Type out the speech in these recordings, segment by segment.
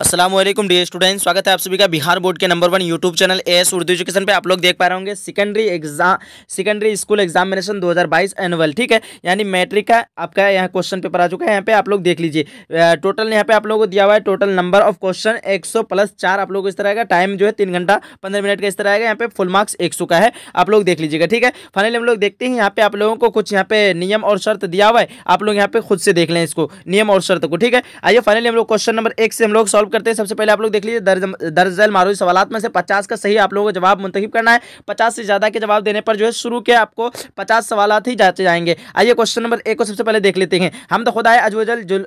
Aslam dear student स्वागत है आप सभी का बिहार बोर्ड के number one YouTube channel A S Urdu education पे आप लोग देख पा रहे होंगे secondary exam secondary school examination 2022 annual ठीक है यानी मैट्रिक का आपका यहाँ क्वेश्चन पेपर आ चुका है यहाँ पे आप लोग देख लीजिए टोटल यहाँ पे आप लोगों को दिया हुआ है टोटल नंबर ऑफ क्वेश्चन एक प्लस चार आप लोग को इस तरह का टाइम जो है तीन घंटा पंद्रह मिनट का इस तरह आएगा यहाँ पे फुल मार्क्स एक का है आप लोग देख लीजिएगा ठीक है फाइनली हम लोग देखते हैं यहाँ पे आप लोगों को कुछ यहाँ पे नियम और शर्त दिया हुआ है आप लोग यहाँ पे खुद से देख लें इसको नियम और शर्त को ठीक है आइए फाइनली हम लोग क्वेश्चन नंबर एक से हम लोग सॉल्व सॉल्व करते हैं सबसे पहले आप लोग देख लीजिए दर्जल मारूज सवाल में से पचास का सही आप लोगों को जवाब मुंतब करना है पचास से ज़्यादा के जवाब देने पर जो है शुरू के आपको पचास सवाल ही जाते जाएंगे आइए क्वेश्चन नंबर एक को सबसे पहले देख लेते हैं हम तो खुदाए अजवजल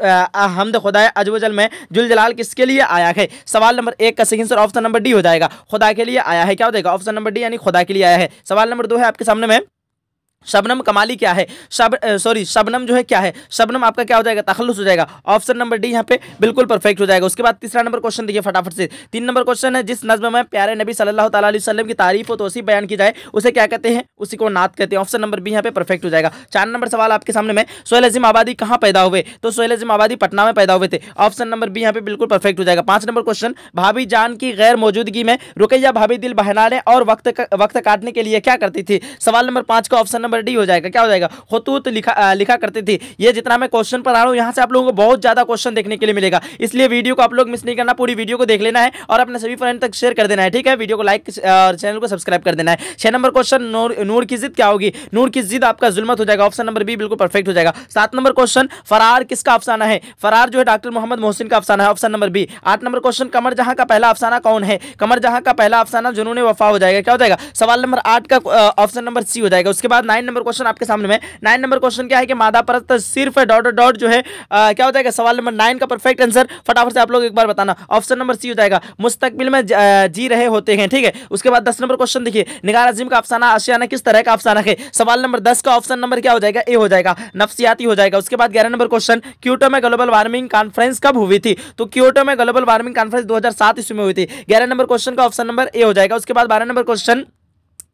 हम तो खुदाए अजवजल में जुल जलाल किसके लिए आया है सवाल नंबर एक का सही आंसर ऑप्शन नंबर डी हो जाएगा खुदा के लिए आया है क्या हो जाएगा ऑप्शन नंबर डी यानी खुदा के लिए आया है सवाल नंबर दो है आपके सामने में शबनम कमाली क्या है शब सॉरी शबनम जो है क्या है शबनम आपका क्या हो जाएगा तखलुस हो जाएगा ऑप्शन नंबर डी यहाँ पे बिल्कुल परफेक्ट हो जाएगा उसके बाद तीसरा नंबर क्वेश्चन देखिए फटाफट से तीन नंबर क्वेश्चन है जिस नज्म में प्यारे नबी सल्लल्लाहु अलैहि वसल्लम की तारीफ हो तो उसी बयान की जाए उसे क्या कहते हैं उसी को नात कहते हैं ऑप्शन नंबर बी यहाँ पे परफेक्ट हो जाएगा चार नंबर सवाल आपके सामने में सोहेल अजीम आबादी कहाँ पैदा हुए तो सोहेल अजीम आबादी पटना में पैदा हुए थे ऑप्शन नंबर बी यहाँ पे बिल्कुल परफेक्ट हो जाएगा पांच नंबर क्वेश्चन भाभी जान की गैर मौजूदगी में रुकैया भाभी दिल बहनाने और वक्त वक्त काटने के लिए क्या करती थी सवाल नंबर पांच का ऑप्शन नंबर डी हो जाएगा क्या हो जाएगा खतूत लिखा लिखा करती थी ये जितना मैं क्वेश्चन पढ़ा रहा हूँ यहाँ से आप लोगों को बहुत ज़्यादा क्वेश्चन देखने के लिए मिलेगा इसलिए वीडियो को आप लोग मिस नहीं करना पूरी वीडियो को देख लेना है और अपने सभी फ्रेंड तक शेयर कर देना है ठीक है वीडियो को लाइक और चैनल को सब्सक्राइब कर देना है छः नंबर क्वेश्चन नूर की जिद क्या होगी नूर की जिद आपका जुलमत हो जाएगा ऑप्शन नंबर बी बिल्कुल परफेक्ट हो जाएगा सात नंबर क्वेश्चन फरार किसका अफसाना है फरार जो है डॉक्टर मोहम्मद मोहसिन का अफसाना है ऑप्शन नंबर बी आठ नंबर क्वेश्चन कमर जहां का पहला अफसाना कौन है कमर जहां का पहला अफसाना जुनून वफा हो जाएगा क्या हो जाएगा सवाल नंबर आठ का ऑप्शन नंबर सी हो जाएगा उसके बाद नाइन नाइन नंबर क्वेश्चन आपके सामने में नाइन नंबर क्वेश्चन क्या है कि मादा परत सिर्फ डॉट डॉट जो है आ, क्या हो जाएगा सवाल नंबर नाइन का परफेक्ट आंसर फटाफट से आप लोग एक बार बताना ऑप्शन नंबर सी हो जाएगा मुस्तकबिल में जी रहे होते हैं ठीक है उसके बाद दस नंबर क्वेश्चन देखिए निगार अजीम का अफसाना अशियाना किस तरह का अफसाना है सवाल नंबर दस का ऑप्शन नंबर क्या हो जाएगा ए हो जाएगा नफसियाती हो जाएगा उसके बाद ग्यारह नंबर क्वेश्चन क्यूटो में ग्लोबल वार्मिंग कॉन्फ्रेंस कब हुई थी तो क्यूटो में ग्लोबल वार्मिंग कॉन्फ्रेंस दो ईस्वी में हुई थी ग्यारह नंबर क्वेश्चन का ऑप्शन नंबर ए हो जाएगा उसके बाद बारह नंबर क्वेश्चन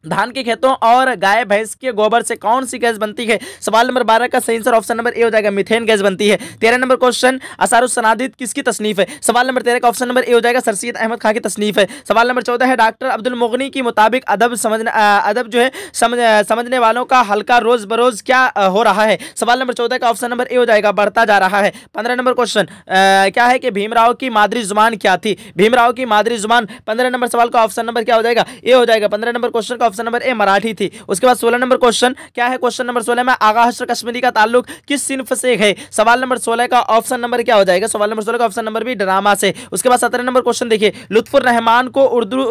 धान के खेतों और गाय भैंस के गोबर से कौन सी गैस बनती है सवाल नंबर बारह का सही आंसर ऑप्शन नंबर ए हो जाएगा मिथेन गैस बनती है तेरह नंबर क्वेश्चन असारुसनादित किसकी तसनीफ है सवाल नंबर तेरह का ऑप्शन नंबर ए हो जाएगा सर अहमद खां की तसनीफ है सवाल नंबर चौदह है डॉक्टर अब्दुल मुगनी के मुताबिक अदब समझने अदब जो है समझ समझने वालों का हल्का रोज बरोज क्या हो रहा है सवाल नंबर चौदह का ऑप्शन नंबर ए हो जाएगा बढ़ता जा रहा है पंद्रह नंबर क्वेश्चन क्या है कि भीमराव की मादरी जुबान क्या थी भीमराव की मादरी जुबान पंद्रह नंबर सवाल का ऑप्शन नंबर क्या हो जाएगा ए हो जाएगा पंद्रह नंबर क्वेश्चन का ऑप्शन नंबर ए मराठी थी उसके बाद सोलह नंबर क्वेश्चन क्या है क्वेश्चन नंबर सोलह में आगाहस्त्र कश्मीरी का ताल्लुक किस सिंफ से है सवाल नंबर सोलह का ऑप्शन नंबर क्या हो जाएगा सवाल नंबर सोलह का ऑप्शन नंबर भी ड्रामा से उसके बाद सत्रह नंबर क्वेश्चन देखिए लुत्फुर रहमान को उर्दू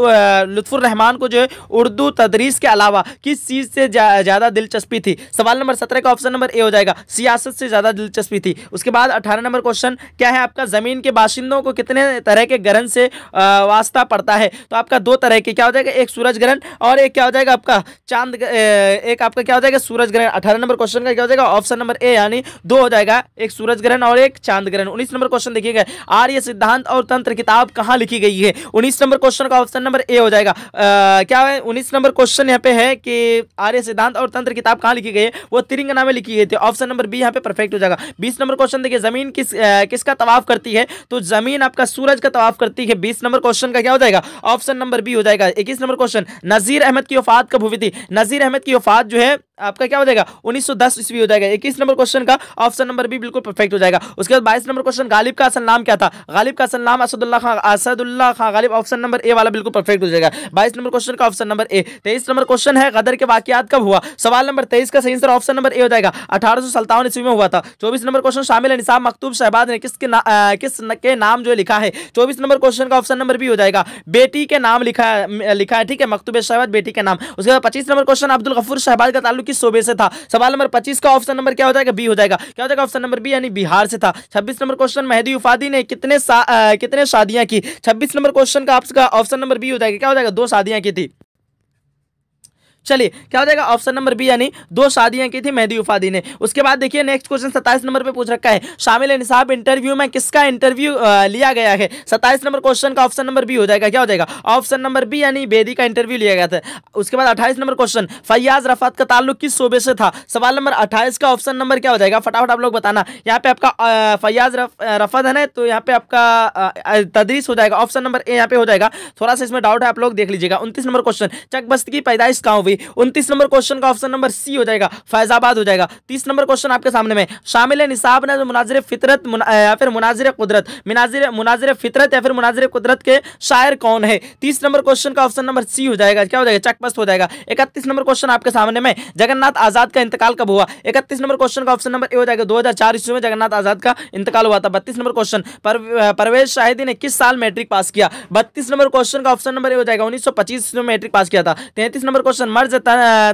लुत्फुर रहमान को जो है उर्दू तदरीस के अलावा किस चीज़ से ज़्यादा दिलचस्पी थी सवाल नंबर सत्रह का ऑप्शन नंबर ए हो जाएगा सियासत से ज़्यादा दिलचस्पी थी उसके बाद अठारह नंबर क्वेश्चन क्या है आपका ज़मीन के बाशिंदों को कितने तरह के ग्रहण से वास्ता पड़ता है तो आपका दो तरह के क्या हो जाएगा एक सूरज ग्रहण और एक क्या क्या हो जाएगा आपका चांद एक आपका क्या हो जाएगा सूरज ग्रहण अठारह नंबर क्वेश्चन का क्या हो जाएगा ऑप्शन नंबर ए यानी दो हो जाएगा एक सूरज ग्रहण और एक चांद ग्रहण उन्नीस नंबर क्वेश्चन देखिएगा आर्य सिद्धांत और तंत्र किताब कहाँ लिखी गई है उन्नीस नंबर क्वेश्चन का ऑप्शन नंबर ए हो जाएगा क्या है उन्नीस नंबर क्वेश्चन यहाँ पे है कि आर्य सिद्धांत और तंत्र किताब कहाँ लिखी गई है वो तिरंग में लिखी गई थी ऑप्शन नंबर बी यहाँ पे परफेक्ट हो जाएगा बीस नंबर क्वेश्चन देखिए जमीन किस किसका तवाफ करती है तो जमीन आपका सूरज का तवाफ करती है बीस नंबर क्वेश्चन का क्या हो जाएगा ऑप्शन नंबर बी हो जाएगा इक्कीस नंबर क्वेश्चन नजीर अहमद की की वफात कब हुई थी नज़ीर अहमद की वफात जो है आपका क्या हो जाएगा 1910 ईस्वी हो जाएगा 21 नंबर क्वेश्चन का ऑप्शन नंबर बी बिल्कुल परफेक्ट हो जाएगा उसके बाद 22 नंबर क्वेश्चन गालिब का असल नाम क्या था गालिब का असल नाम Asadullah Khan Asadullah Khan Ghalib option number A वाला बिल्कुल परफेक्ट हो जाएगा 22 नंबर क्वेश्चन का ऑप्शन नंबर ए तेईस नंबर क्वेश्चन है गदर के वाकियात कब हुआ सवाल नंबर तेईस का सही ऑप्शन नंबर ए हो जाएगा अठारह ईस्वी में हुआ था चौबीस नंबर क्वेश्चन शामिल है निशा मकतूब शहबाद ने किसके किस के नाम जो लिखा है चौबीस नंबर क्वेश्चन का ऑप्शन नंबर बी हो जाएगा बेटी के नाम लिखा लिखा है ठीक है मकतूब शहबाद बेटी के नाम उसके बाद पच्चीस नंबर क्वेश्चन अब्दुल गफूर शहबाद का ताल्लुक किस सूबे से था सवाल नंबर पच्चीस का ऑप्शन नंबर क्या हो जाएगा बी हो जाएगा क्या हो जाएगा ऑप्शन नंबर बी यानी बिहार से था छब्बीस नंबर क्वेश्चन मेहदी उफादी ने कितने कितने शादियां की छब्बीस नंबर क्वेश्चन का आपका ऑप्शन नंबर बी हो जाएगा क्या हो जाएगा दो शादियां की थी चलिए क्या हो जाएगा ऑप्शन नंबर बी यानी दो शादियां की थी मेहदी उफादी ने उसके बाद देखिए नेक्स्ट क्वेश्चन सत्ताईस नंबर पर पूछ रखा है शामिल निशाब इंटरव्यू में किसका इंटरव्यू लिया गया है सत्ताईस नंबर क्वेश्चन का ऑप्शन नंबर बी हो जाएगा क्या हो जाएगा ऑप्शन नंबर बी यानी बेदी का इंटरव्यू लिया गया था उसके बाद अट्ठाईस नंबर क्वेश्चन फैयाज रफात का ताल्लुक किस शोबे से था सवाल नंबर अट्ठाईस का ऑप्शन नंबर क्या हो जाएगा फटाफट आप लोग बताना यहाँ पे आपका फैयाज रफत है ना तो यहाँ पे आपका तदरीस हो जाएगा ऑप्शन नंबर ए यहाँ पे हो जाएगा थोड़ा सा इसमें डाउट है आप लोग देख लीजिएगा उनतीस नंबर क्वेश्चन चकबस्त की पैदाइश कहाँ हुई होगी उनतीस नंबर क्वेश्चन का ऑप्शन नंबर सी हो जाएगा फैजाबाद हो जाएगा तीस नंबर क्वेश्चन आपके सामने में शामिल है निसाब ने मुनाजिर फितरत या फिर मुनाजिर कुदरत मिनाजिर मुनाजिर फितरत या फिर मुनाजिर कुदरत के शायर कौन है तीस नंबर क्वेश्चन का ऑप्शन नंबर सी हो जाएगा क्या हो जाएगा चकपस्त हो जाएगा इकतीस नंबर क्वेश्चन आपके सामने में जगन्नाथ आजाद का इंतकाल कब हुआ इकतीस नंबर क्वेश्चन का ऑप्शन नंबर ए हो जाएगा दो ईस्वी में जगन्नाथ आजाद का इंतकाल हुआ था बत्तीस नंबर क्वेश्चन परवेश शाहिदी ने किस साल मैट्रिक पास किया बत्तीस नंबर क्वेश्चन का ऑप्शन नंबर ए हो जाएगा उन्नीस सौ पच्चीस में मैट्रिक पास किया था तैंतीस नंबर क्वेश्चन मर्ज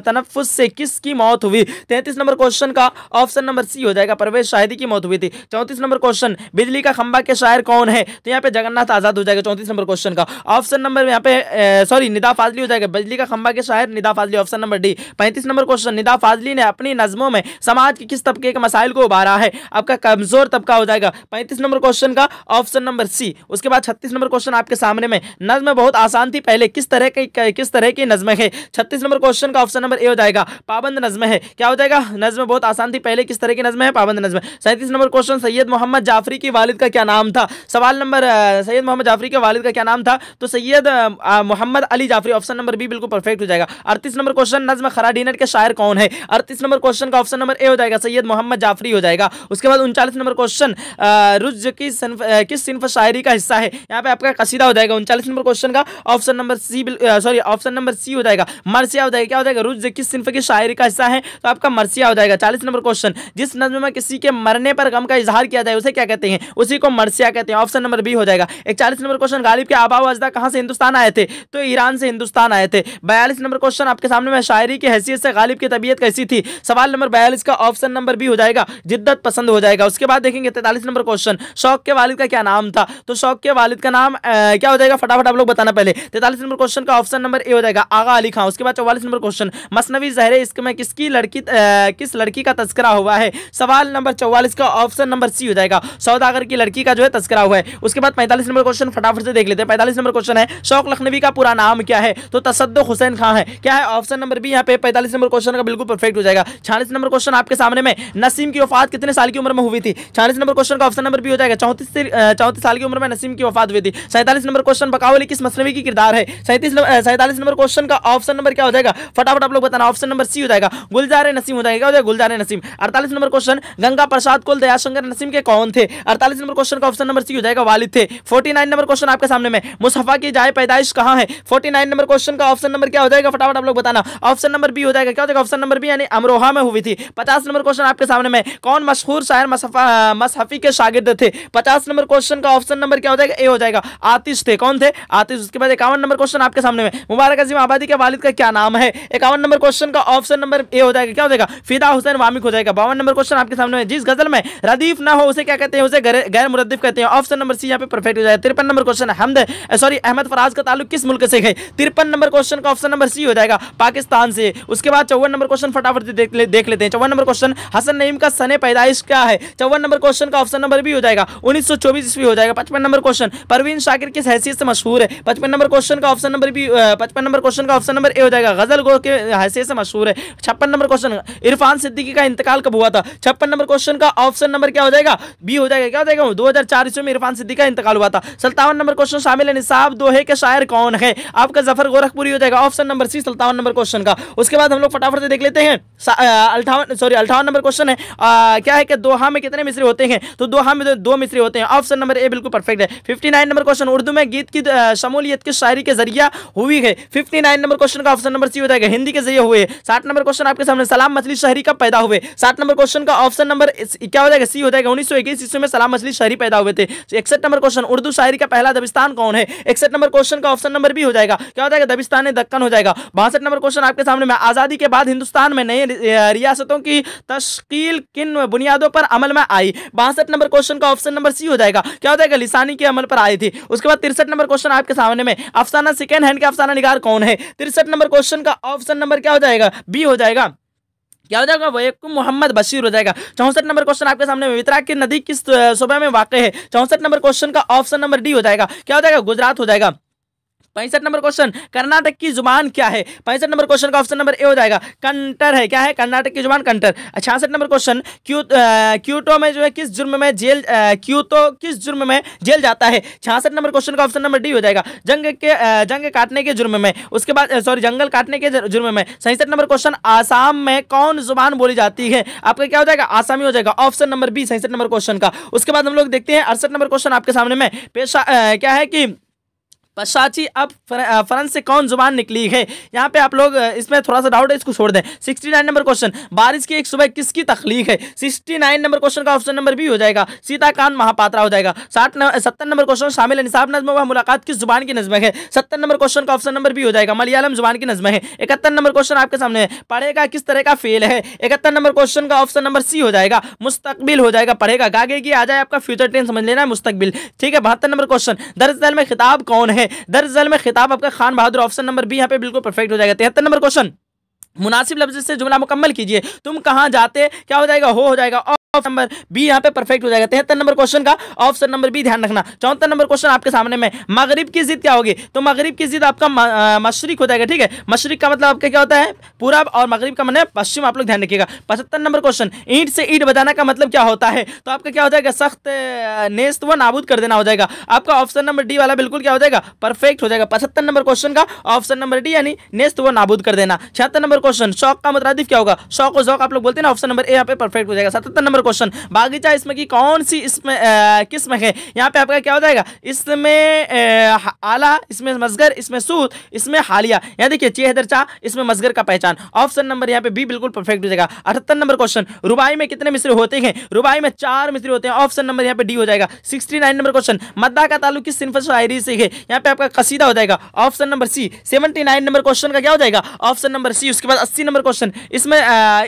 तनफुस से किसकी मौत हुई तैंतीस नंबर क्वेश्चन का ऑप्शन नंबर सी हो जाएगा परवेश शाहिदी की मौत हुई थी चौंतीस नंबर क्वेश्चन बिजली का खंबा के शायर कौन है तो यहाँ पे जगन्नाथ आजाद हो जाएगा चौंतीस नंबर क्वेश्चन का ऑप्शन नंबर यहाँ पे सॉरी निदा फाजली हो जाएगा बिजली का खंबा के शायर Nida Fazli option number D पैंतीस नंबर क्वेश्चन निदा फाजली ने अपनी नजमों में समाज के किस तबके के मसाइल को उभारा है आपका कमजोर तबका हो जाएगा पैंतीस नंबर क्वेश्चन का ऑप्शन नंबर सी उसके बाद छत्तीस नंबर क्वेश्चन आपके सामने में नज्म बहुत आसान थी पहले किस तरह की किस तरह की नजमें हैं छत्तीस नंबर क्वेश्चन का ऑप्शन नंबर ए हो जाएगा पाबंद नज्म है क्या हो जाएगा नज्म बहुत आसान थी पहले किस तरह की नज्म है पाबंद नज्म सैंतीस नंबर क्वेश्चन सैयद मोहम्मद जाफरी के वालिद का क्या नाम था सवाल नंबर सैयद मोहम्मद जाफरी के वालिद का क्या नाम था तो Syed Mohammad Ali Jafri option number B बिल्कुल परफेक्ट हो जाएगा अड़तीस नंबर क्वेश्चन नज्म खराडीनट के शायर कौन है अड़तीस नंबर क्वेश्चन का ऑप्शन नंबर ए हो जाएगा सैयद मोहम्मद जाफरी हो जाएगा उसके बाद उनचालीस नंबर क्वेश्चन रुज की किस सिंफ शायरी का हिस्सा है यहाँ पे आपका कसीदा हो जाएगा उनचालीस नंबर क्वेश्चन का option number C sorry option number C हो जाएगा मरसिया क्या हो जाएगा क्या हो जाएगा रुज किस सिंफ की शायरी का हिस्सा है तो आपका मरसिया हो जाएगा चालीस नंबर क्वेश्चन जिस नज्म में किसी के मरने पर गम का इजहार किया जाए उसे क्या कहते हैं उसी को मरसिया कहते हैं ऑप्शन नंबर बी हो जाएगा इकचालीस नंबर क्वेश्चन गालिब के आबाव अजदा कहाँ से हिंदुस्तान आए थे तो ईरान से हिंदुस्तान आए थे बयालीस नंबर क्वेश्चन आपके सामने में शायरी की हैसियत से गालिब की तबीयत कैसी थी सवाल नंबर बयालीस का ऑप्शन नंबर बी हो जाएगा जिद्दत पसंद हो जाएगा उसके बाद देखेंगे तैतालीस नंबर क्वेश्चन शौक के वालिद का क्या नाम था तो शौक के वालिद का नाम क्या हो जाएगा फटाफट आप लोग बताना पहले तैतालीस नंबर क्वेश्चन का ऑप्शन नंबर ए हो जाएगा आगा अली खां उसके बाद चौवालीस नंबर क्वेश्चन मसनवी जहर इसक में किसकी लड़की किस लड़की का तस्करा हुआ है सवाल नंबर चौवालीस का ऑप्शन नंबर सी हो जाएगा सौदागर की लड़की का जो है तस्करा हुआ है उसके बाद पैंतालीस नंबर क्वेश्चन फटाफट से देख लेते हैं पैंतालीस नंबर क्वेश्चन है शौक लखनवी का पूरा नाम क्या है तो तसद हुसैन खां है क्या है ऑप्शन नंबर बी यहाँ पे पैंतालीस नंबर क्वेश्चन का बिल्कुल परफेक्ट हो जाएगा छियालीस नंबर क्वेश्चन आपके सामने में नसीम की वफात कितने साल की उम्र में हुई थी छियालीस नंबर क्वेश्चन का ऑप्शन नंबर बी हो जाएगा चौंतीस चौंतीस साल की उम्र में नसीम की वफात हुई थी सैंतालीस नंबर क्वेश्चन बकावली किस मसनवी की किरदार है सैंतीस सैंतालीस नंबर क्वेश्चन का ऑप्शन नंबर क्या हो जाएगा जाएगा फटाफट आप लोग बताना ऑप्शन नंबर सी हो जाएगा गुलजारे नसीम हो जाएगा क्या गुलजारे नसीम अड़तालीस नंबर क्वेश्चन गंगा प्रसाद कुल दयाशंकर नसीम के कौन थे अड़तालीस नंबर क्वेश्चन का ऑप्शन नंबर सी हो जाएगा वालिद थे फोर्टी नंबर क्वेश्चन आपके सामने में मुस्तफा की जाए पैदाइश कहाँ है फोर्टी नंबर क्वेश्चन का ऑप्शन नंबर क्या हो जाएगा फटाफट आप लोग बताना ऑप्शन नंबर बी हो जाएगा क्या हो जाएगा ऑप्शन नंबर बी यानी अमरोहा में हुई थी पचास नंबर क्वेश्चन आपके सामने में कौन मशहूर शायर मसहफी के शागिद थे पचास नंबर क्वेश्चन का ऑप्शन नंबर क्या हो जाएगा ए हो जाएगा आतिश थे कौन थे आतिश उसके बाद इक्यावन नंबर क्वेश्चन आपके सामने में मुबारक अजीम आबादी के वालिद का क्या नाम नाम है इक्यावन नंबर क्वेश्चन का ऑप्शन नंबर ए हो जाएगा क्या हो जाएगा फिदा हुसैन वामिक हो जाएगा बावन नंबर क्वेश्चन आपके सामने है जिस गजल में रदीफ ना हो उसे क्या कहते हैं उसे गैर मुरदीफ कहते हैं ऑप्शन नंबर सी यहाँ पे परफेक्ट हो जाएगा तिरपन number question Hamad sorry Ahmad Faraz का ताल्लुक किस मुल्क से है तिरपन नंबर क्वेश्चन का ऑप्शन नंबर सी हो जाएगा पाकिस्तान से उसके बाद चौवन नंबर क्वेश्चन फटाफट देख, लेते हैं चौवन नंबर क्वेश्चन हसन नईम का सने पैदाइश क्या है चौवन नंबर क्वेश्चन का ऑप्शन नंबर भी हो जाएगा उन्नीस सौ चौबीस ईस्वी हो जाएगा पचपन नंबर क्वेश्चन परवीन शाकिर किस हैसियत से मशहूर है पचपन नंबर क्वेश्चन का ऑप्शन नंबर भी पचपन नंबर क्वेश्चन का ऑप्शन नंबर ए हो जाएगा गजल गो के हैसे से मशहूर है छप्पन नंबर क्वेश्चन इरफान सिद्दीकी का इंतकाल कब हुआ था छप्पन नंबर क्वेश्चन का ऑप्शन नंबर क्या हो जाएगा बी हो जाएगा क्या हो जाएगा दो हजार ईस्वी में इरफान सिद्दीकी का इंतकाल हुआ था सत्तावन नंबर क्वेश्चन शामिल है निसाब दोहे के शायर कौन है आपका जफर गोरखपुरी हो जाएगा ऑप्शन नंबर सी सत्तावन नंबर क्वेश्चन का उसके बाद हम लोग फटाफट से देख लेते हैं अल्ठावन सॉरी अल्ठावन नंबर क्वेश्चन है क्या है कि दोहा में कितने मिस्री होते हैं तो दोहा में दो मिस्री होते हैं ऑप्शन नंबर ए बिल्कुल परफेक्ट है फिफ्टी नंबर क्वेश्चन उर्दू में गीत की शमूलियत की शायरी के जरिए हुई है फिफ्टी नंबर क्वेश्चन का ऑप्शन नंबर सी हो जाएगा हिंदी के जरिए हुए साठ नंबर क्वेश्चन आपके सामने सलाम मछली शहरी कब पैदा हुए साठ नंबर क्वेश्चन का ऑप्शन नंबर क्या हो जाएगा सी हो जाएगा उन्नीस सौ इक्कीस ईस्वी में सलाम मछली शहरी पैदा हुए थे तो इकसठ नंबर क्वेश्चन उर्दू शायरी का पहला दबिस्तान कौन है इकसठ नंबर क्वेश्चन का ऑप्शन नंबर भी हो जाएगा क्या हो जाएगा दबिस्तान दक्कन हो जाएगा बासठ नंबर क्वेश्चन आपके सामने में आज़ादी के बाद हिंदुस्तान में नई रियासतों की तश्कील किन बुनियादों पर अमल में आई बासठ नंबर क्वेश्चन का ऑप्शन नंबर सी हो जाएगा क्या हो जाएगा लिसानी के अमल पर आई थी उसके बाद तिरसठ नंबर क्वेश्चन आपके सामने में अफसाना सेकेंड हैंड के अफसाना निगार कौन है तिरसठ नंबर क्वेश्चन इनका ऑप्शन नंबर क्या हो जाएगा बी हो जाएगा क्या हो जाएगा वैकुम मोहम्मद बशीर हो जाएगा चौसठ नंबर क्वेश्चन आपके सामने मित्रा की नदी किस सुबह में वाकई है चौसठ नंबर क्वेश्चन का ऑप्शन नंबर डी हो जाएगा क्या हो जाएगा गुजरात हो जाएगा पैंसठ नंबर क्वेश्चन कर्नाटक की जुबान क्या है पैंसठ नंबर क्वेश्चन का ऑप्शन नंबर ए हो जाएगा कंटर है क्या है कर्नाटक की जुबान कंटर अच्छा, छियासठ नंबर क्वेश्चन क्यूटो में जो है किस जुर्म में जेल क्यूटो किस जुर्म में जेल जाता है छियासठ नंबर क्वेश्चन का ऑप्शन नंबर डी हो जाएगा जंग के जंग काटने के जुर्म में उसके बाद सॉरी जंगल काटने के जुर्म में सैंसठ नंबर क्वेश्चन आसाम में कौन जुबान बोली जाती है आपका क्या हो जाएगा आसामी हो जाएगा ऑप्शन नंबर बी सैंसठ नंबर क्वेश्चन का उसके बाद हम लोग देखते हैं अड़सठ नंबर क्वेश्चन आपके सामने में पेशा क्या है कि पश्चाची अब फ्रांस से कौन जुबान निकली है यहाँ पे आप लोग इसमें थोड़ा सा डाउट है इसको छोड़ दें सिक्सटी नाइन नंबर क्वेश्चन बारिश की एक सुबह किसकी तखलीक है सिक्सटी नाइन नंबर क्वेश्चन का ऑप्शन नंबर बी हो जाएगा सीताकांत महापात्रा हो जाएगा साठ सत्तर नंबर क्वेश्चन शामिल निसाब नज्म व मुलाकात किस जुबान की नजमें है सत्तर नंबर क्वेश्चन का ऑप्शन नंबर बी हो जाएगा मलयालम जुबान की नजमें है इकहत्तर नंबर क्वेश्चन आपके सामने है पढ़ेगा किस तरह का फेल है इकहत्तर नंबर क्वेश्चन का ऑप्शन नंबर सी हो जाएगा मुस्तबिल हो जाएगा पढ़ेगा गागे की आ जाए आपका फ्यूचर ट्रेन समझ लेना है मुस्तकबिल ठीक है बहत्तर नंबर क्वेश्चन दरअसल में खिताब कौन है है दरअसल में खिताब आपका खान बहादुर ऑप्शन नंबर बी यहाँ पे बिल्कुल परफेक्ट हो जाएगा तिहत्तर नंबर क्वेश्चन मुनासिब लफ्ज से जुमला मुकम्मल कीजिए तुम कहाँ जाते क्या हो जाएगा हो हो जाएगा ऑप्शन नंबर बी यहाँ पे परफेक्ट हो जाएगा तिहत्तर नंबर क्वेश्चन का ऑप्शन नंबर बी ध्यान रखना चौहत्तर नंबर क्वेश्चन आपके सामने में मगरब की जिद क्या होगी तो मगरब की जिद आपका मशरक हो जाएगा ठीक है मशरक का मतलब आपका क्या होता है पूरा और मगरब का मन मतलब पश्चिम आप लोग ध्यान रखिएगा पचहत्तर नंबर क्वेश्चन ईट से ईट बजाना का मतलब क्या होता है तो आपका क्या हो जाएगा सख्त नेस्त व नाबूद कर देना हो जाएगा आपका ऑप्शन नंबर डी वाला बिल्कुल क्या हो जाएगा परफेक्ट हो जाएगा पचहत्तर नंबर क्वेश्चन का ऑप्शन नंबर डी यानी नेस्त व नाबूद कर देना छिहत्तर नंबर क्वेश्चन शौक का मतलब क्या होगा शौक और शौक आप लोग बोलते हैं ऑप्शन नंबर ए यहाँ पे परफेक्ट हो जाएगा सतहत्तर नंबर क्वेश्चन बागीचा इसमें की कौन सी इसमें किस्म है यहाँ पे आपका क्या हो जाएगा इसमें आला इसमें मजगर इसमें सूत इसमें हालिया यहाँ देखिए चेहदर चाह इसमें मजगर का पहचान ऑप्शन नंबर यहाँ पे बी बिल्कुल परफेक्ट हो जाएगा अठहत्तर नंबर क्वेश्चन रुबाई में कितने मिस्र होते हैं रुबाई में चार मिस्र होते हैं ऑप्शन नंबर यहाँ पे डी हो जाएगा सिक्सटी नंबर क्वेश्चन मद्दा का तालु किस सिंफ शायरी से है यहाँ पे आपका कसीदा हो जाएगा option number C seventy number question का क्या हो जाएगा ऑप्शन नंबर सी उसके बाद अस्सी नंबर क्वेश्चन इसमें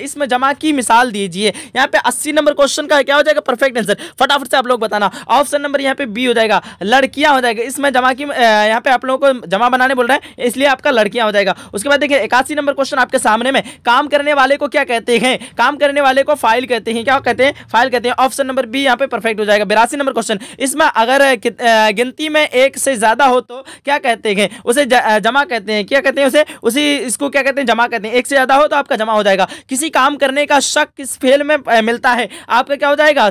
इसमें जमा की मिसाल दीजिए यहाँ पे अस्सी नंबर क्वेश्चन का क्या हो जाएगा परफेक्ट आंसर फटाफट से आप लोग बताना ऑप्शन नंबर यहाँ पे बी हो जाएगा लड़कियां हो जाएगा इसमें जमा की यहाँ पे आप लोगों को जमा बनाने बोल रहे हैं इसलिए आपका लड़कियां हो जाएगा उसके बाद देखिए इक्यासी नंबर क्वेश्चन आपके सामने में काम करने वाले को क्या कहते हैं काम करने वाले को फाइल कहते हैं क्या कहते हैं फाइल कहते हैं ऑप्शन नंबर बी यहाँ पे परफेक्ट हो जाएगा बिरासी नंबर क्वेश्चन इसमें अगर गिनती में एक से ज्यादा हो तो क्या कहते हैं उसे जमा कहते हैं क्या कहते हैं उसे उसी इसको क्या कहते हैं जमा कहते हैं एक से ज्यादा हो तो आपका जमा हो जाएगा किसी काम करने का शक किस फेल में मिलता है आपका क्या हो जाएगा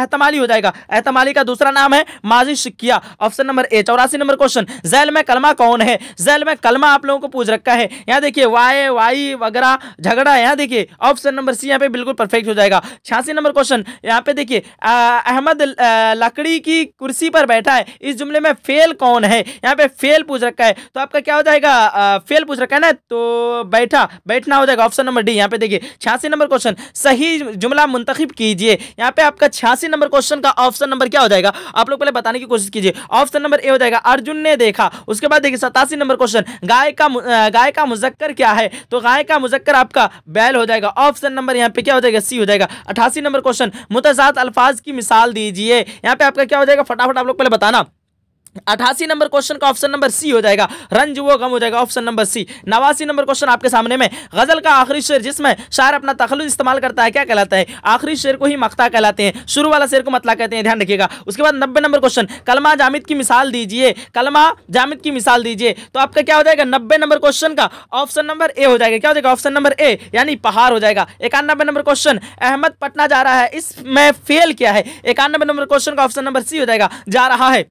एहतमाली हो जाएगा एहतमाली का दूसरा नाम है माजी शिक्किया ऑप्शन नंबर ए चौरासी नंबर क्वेश्चन जैल में कलमा कौन है जैल में कलमा आप लोगों को पूछ रखा है यहाँ देखिए वाए वाई वगैरह झगड़ा यहाँ देखिए ऑप्शन नंबर सी यहाँ पे बिल्कुल परफेक्ट हो जाएगा छियासी नंबर क्वेश्चन यहाँ पे देखिए अहमद लकड़ी की कुर्सी पर बैठा है इस जुमले में फेल कौन है यहाँ पे फेल पूछ रखा है तो आपका क्या हो जाएगा फेल पूछ रखा है ना तो बैठा बैठना हो जाएगा ऑप्शन नंबर डी यहाँ पे देखिए छियासी नंबर क्वेश्चन सही जुमला मुंतखब स्किप कीजिए यहाँ पे आपका छियासी नंबर क्वेश्चन का ऑप्शन नंबर क्या हो जाएगा आप लोग पहले बताने की कोशिश कीजिए ऑप्शन नंबर ए हो जाएगा अर्जुन ने देखा उसके बाद देखिए सतासी नंबर क्वेश्चन गाय का गाय का मुजक्कर क्या है तो गाय का मुजक्कर आपका बैल हो जाएगा ऑप्शन नंबर यहाँ पे क्या हो जाएगा सी हो जाएगा अठासी नंबर क्वेश्चन मुतजाद अल्फाज की मिसाल दीजिए यहाँ पे आपका क्या हो जाएगा फटाफट आप लोग पहले बताना अठासी नंबर क्वेश्चन का ऑप्शन नंबर सी हो जाएगा रन वो कम हो जाएगा ऑप्शन नंबर सी नवासी नंबर क्वेश्चन आपके सामने में गजल का आखिरी शेर जिसमें शायर अपना तखल इस्तेमाल करता है क्या कहलाता है आखिरी शेर को ही मख्ता कहलाते हैं शुरू वाला शेर को मतला कहते हैं ध्यान रखिएगा उसके बाद नब्बे नंबर क्वेश्चन कलमा जामिद की मिसाल दीजिए कलमा जामिद की मिसाल दीजिए तो आपका क्या हो जाएगा नब्बे नंबर क्वेश्चन का ऑप्शन नंबर ए हो जाएगा क्या हो जाएगा ऑप्शन नंबर ए यानी पहाड़ हो जाएगा इक्यानबे नंबर क्वेश्चन अहमद पटना जा रहा है इसमें फेल क्या है इक्यानबे नंबर क्वेश्चन का ऑप्शन नंबर सी हो जाएगा जा रहा है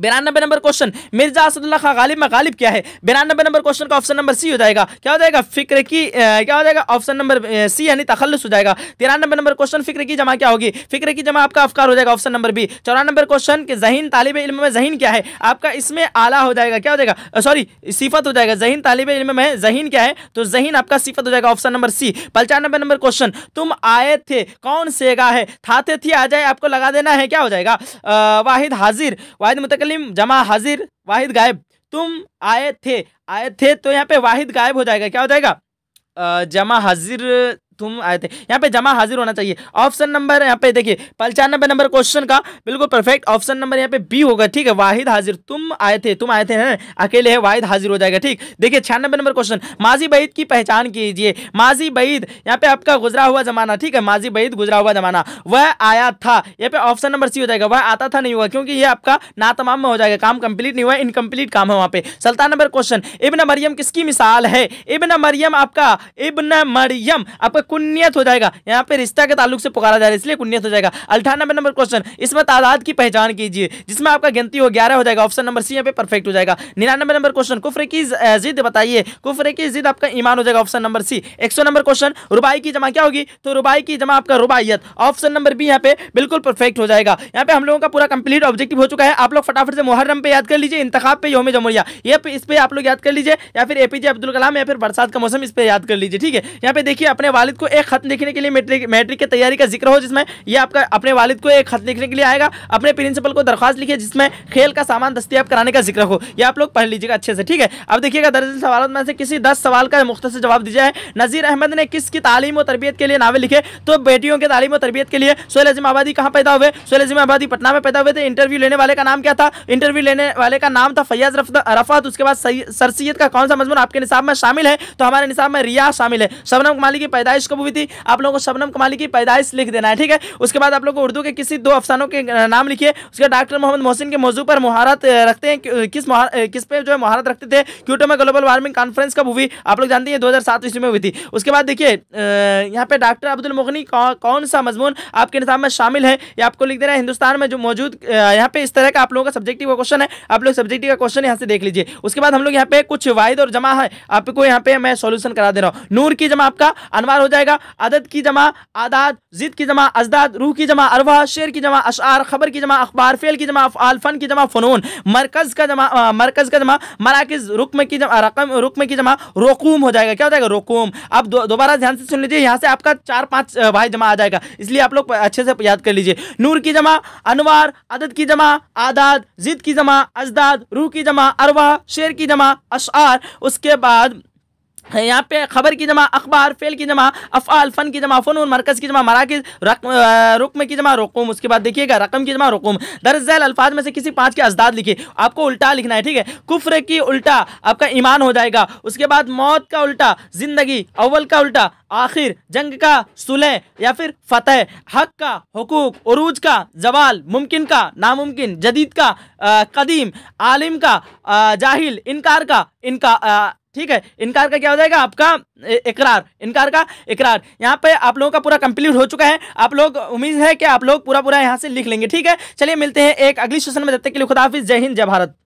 बिरानबे नंबर क्वेश्चन मिर्जा असदुल्ला खा गालिब में गालिब क्या है बिरानबे नंबर क्वेश्चन का ऑप्शन नंबर सी हो जाएगा क्या हो जाएगा फिक्र की क्या हो जाएगा ऑप्शन नंबर सी यानी तखलस हो जाएगा तिरानबे नंबर क्वेश्चन फिक्र की जमा क्या होगी फिक्र की जमा आपका अफकार हो जाएगा option number B number question के जहीन तालब इल्म में जहीन क्या है आपका इसमें आला हो जाएगा क्या हो जाएगा सॉरी सिफत हो जाएगा जहीन तालब इल्म में जहीन क्या है तो जहीन आपका सिफत हो जाएगा ऑप्शन नंबर सी पचानबे नंबर क्वेश्चन तुम आए थे कौन सेगा है थाते थी आ जाए आपको लगा देना है क्या हो जाएगा वाहिद हाजिर वाहिद मुतक तकलीम जमा हाजिर वाहिद गायब तुम आए थे आए थे तो यहाँ पे वाहिद गायब हो जाएगा क्या हो जाएगा जमा हाजिर तुम आए थे यहाँ पे जमा हाजिर होना चाहिए ऑप्शन नंबर यहाँ पे देखिए पंचानबे नंबर क्वेश्चन का बिल्कुल परफेक्ट ऑप्शन नंबर यहाँ पे बी होगा ठीक है वाहिद हाजिर तुम आए थे तुम आए थे ना अकेले है वाहिद हाजिर हो जाएगा ठीक देखिए छियानबे नंबर क्वेश्चन माजी बईद की पहचान कीजिए माजी बईद यहाँ पे आपका गुजरा हुआ जमाना ठीक है माजी बईद गुजरा हुआ जमाना वह आया था यहाँ पे ऑप्शन नंबर सी हो जाएगा वह आता था नहीं हुआ क्योंकि यह आपका ना तमाम में हो जाएगा काम कंप्लीट नहीं हुआ इनकम्प्लीट काम है वहाँ पे सल्तान नंबर क्वेश्चन इबन मरियम किसकी मिसाल है इबन मरियम आपका इबन मरियम आपका कुन्यत हो जाएगा यहाँ पे रिश्ता के ताल्लुक से पुकारा जा रहा है इसलिए कुन्यत हो जाएगा अठानबे नंबर क्वेश्चन इसमें तादाद की पहचान कीजिए जिसमें आपका गिनती हो ग्यारह हो जाएगा ऑप्शन नंबर सी यहाँ पे परफेक्ट हो जाएगा निन्यानबे नंबर क्वेश्चन कुफरे की जिद बताइए कुफरे की जिद आपका ईमान हो जाएगा ऑप्शन नंबर सी एक नंबर क्वेश्चन रुबाई की जमा क्या होगी तो रुबाई की जमा आपका रुबाइत ऑप्शन नंबर बी यहाँ पे बिल्कुल परफेक्ट हो जाएगा यहाँ पे हम लोगों का पूरा कंप्लीट ऑब्जेक्टिव हो चुका है आप लोग फटाफट से मुहर्रम पे याद कर लीजिए इंतखा पे योम जमुरिया ये इस पर आप लोग याद कर लीजिए या फिर एपीजे अब्दुल कलाम या फिर बरसात का मौसम इस पर याद कर लीजिए ठीक है यहाँ पे देखिए अपने वाले वालिद को एक खत लिखने के लिए मैट्रिक की तैयारी का जिक्र हो जिसमें यह आपका अपने वालिद को एक खत लिखने के लिए आएगा अपने प्रिंसिपल को दरख्वास्त लिखिए जिसमें खेल का सामान दस्तियाब कराने का जिक्र हो यह आप लोग पढ़ लीजिएगा अच्छे से ठीक है अब देखिएगा दर्जन सवालों में से किसी दस सवाल का मुख्तर जवाब दीजिए है नजीर अहमद ने किसकी तालीम और तरबियत के लिए नावे लिखे तो बेटियों के तालीम और तरबियत के लिए सोल अजीम आबादी कहाँ पैदा हुए सोल अजीम आबादी पटना में पैदा हुए थे इंटरव्यू लेने वाले का नाम क्या था इंटरव्यू लेने वाले का नाम था फैयाज रफात उसके बाद सर सैयद का कौन सा मजमून आपके निसाब में शामिल है तो हमारे निसाब में रिया शामिल है शबनम कुमाली की पैदाइश पैदाइश कब हुई थी आप लोगों को शबनम कमाली की पैदाइश लिख देना है ठीक है उसके बाद आप लोग को उर्दू के किसी दो अफसानों के नाम लिखिए उसके डॉक्टर मोहम्मद मोहसिन के मौजू पर महारत रखते हैं किस किस पे जो है महारत रखते थे क्यूटो में ग्लोबल वार्मिंग कॉन्फ्रेंस कब हुई आप लोग जानते हैं दो हज़ार ईस्वी में हुई थी उसके बाद देखिए यहाँ पे डॉक्टर अब्दुल मोगनी कौन सा मजमून आपके निजाम में शामिल है या आपको लिख देना है हिंदुस्तान में जो मौजूद यहाँ पे इस तरह का आप लोगों का सब्जेक्टिव का क्वेश्चन है आप लोग सब्जेक्टिव का क्वेश्चन यहाँ से देख लीजिए उसके बाद हम लोग यहाँ पे कुछ वायद और जमा है आपको यहाँ पे मैं सॉल्यूशन करा दे रहा हूँ नूर की जमा आपका अनवर हो जाएगा अदद की जमा आदाद जिद की जमा अजदाद रूह की जमा अरवा शेर की जमा अशार खबर की जमा अखबार फेल की जमा अफ़ाल फ़न की जमा फ़नून मरकज़ का जमा मरकज़ का जमा मराकज़ रुकम की जमा रकम रुकम की जमा रकूम हो जाएगा क्या हो जाएगा रकूम अब दोबारा ध्यान से सुन लीजिए यहाँ से आपका चार पाँच भाई जमा आ जाएगा इसलिए आप लोग अच्छे से याद कर लीजिए नूर की जमा अनवार अदद की जमा आदाद जिद की जमा अजदाद रूह की जमा अरवा शेर की जमा अशार उसके बाद यहाँ पे खबर की जमा अखबार फेल की जमा अफ़ाल फ़न की जमा फ़नून मरकज़ की जमा मराकज़ रुकम की जमा रुकूम उसके बाद देखिएगा रकम की जमा रुकूम दरअसल अल्फाज में से किसी पाँच के अजदाद लिखिए आपको उल्टा लिखना है ठीक है कुफ्र की उल्टा आपका ईमान हो जाएगा उसके बाद मौत का उल्टा ज़िंदगी अव्वल का उल्टा आखिर जंग का सुलह या फिर फतेह हक का हकूक अरूज का जवाल मुमकिन का नामुमकिन जदीद का आ, कदीम आलिम का आ, जाहिल इनकार का इनका ठीक है इनकार का क्या हो जाएगा आपका इकरार इनकार का इकरार यहाँ पे आप लोगों का पूरा कंप्लीट हो चुका है आप लोग उम्मीद है कि आप लोग पूरा पूरा यहाँ से लिख लेंगे ठीक है चलिए मिलते हैं एक अगली सेशन में जब तक के लिए खुदाफिज जय हिंद जय भारत